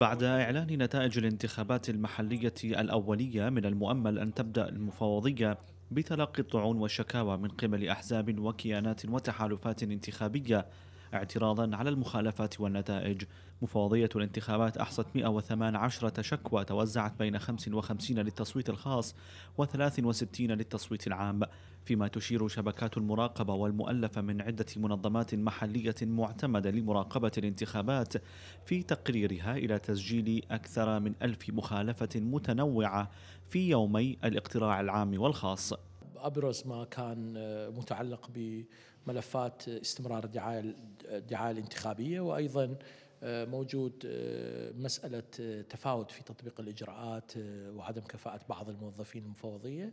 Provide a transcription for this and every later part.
بعد إعلان نتائج الانتخابات المحلية الأولية من المؤمل أن تبدأ المفاوضية بتلقي الطعون والشكاوى من قبل أحزاب وكيانات وتحالفات انتخابية اعتراضا على المخالفات والنتائج مفوضية الانتخابات أحصت 118 شكوى توزعت بين 55 للتصويت الخاص و63 للتصويت العام فيما تشير شبكات المراقبة والمؤلفة من عدة منظمات محلية معتمدة لمراقبة الانتخابات في تقريرها إلى تسجيل أكثر من ألف مخالفة متنوعة في يومي الاقتراع العام والخاص ابرز ما كان آه، متعلق بملفات استمرار الدعايه الدعايه الانتخابيه وايضا آه، موجود آه، مسألة تفاوت في تطبيق الإجراءات وعدم كفاءة بعض الموظفين المفوضية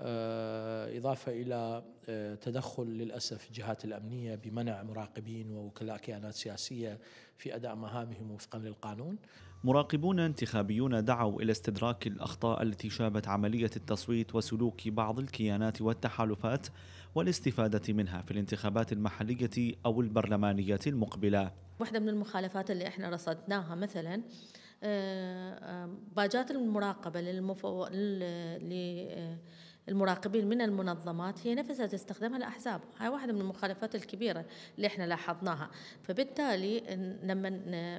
آه، إضافة إلى آه، تدخل للأسف الجهات الأمنية بمنع مراقبين ووكلاء كيانات سياسية في أداء مهامهم وفقا للقانون مراقبون انتخابيون دعوا إلى استدراك الأخطاء التي شابت عملية التصويت وسلوك بعض الكيانات والتحالفات والاستفادة منها في الانتخابات المحلية أو البرلمانية المقبلة واحدة من المخالفات اللي احنا رصدناها مثلا آه، باجات المراقبة للمفو... ل... المراقبين من المنظمات هي نفسها تستخدمها الأحزاب هاي واحدة من المخالفات الكبيرة اللي احنا لاحظناها فبالتالي لما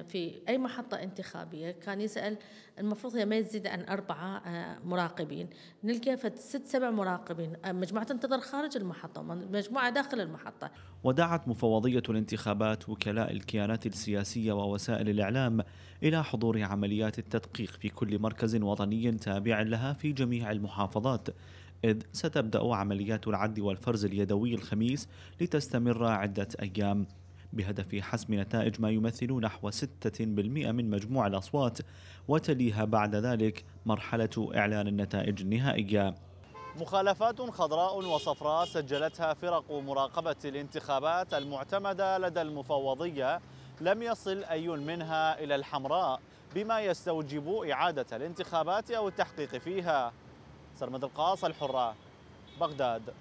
في أي محطة انتخابية كان يسأل المفروض هي ما يزيد عن أربعة آه، مراقبين نلقى ست سبع مراقبين آه، مجموعة تنتظر خارج المحطة مجموعة داخل المحطة ودعت مفوضية الانتخابات وكلاء الكيانات السياسية ووسائل الإعلام إلى حضور عمليات التدقيق في كل مركز وطني تابع لها في جميع المحافظات إذ ستبدأ عمليات العد والفرز اليدوي الخميس لتستمر عدة أيام بهدف حسم نتائج ما يمثل نحو 6% من مجموع الأصوات وتليها بعد ذلك مرحلة إعلان النتائج النهائية مخالفات خضراء وصفراء سجلتها فرق مراقبة الانتخابات المعتمدة لدى المفوضية لم يصل أي منها إلى الحمراء بما يستوجب إعادة الانتخابات أو التحقيق فيها سرمد القاص الحرة بغداد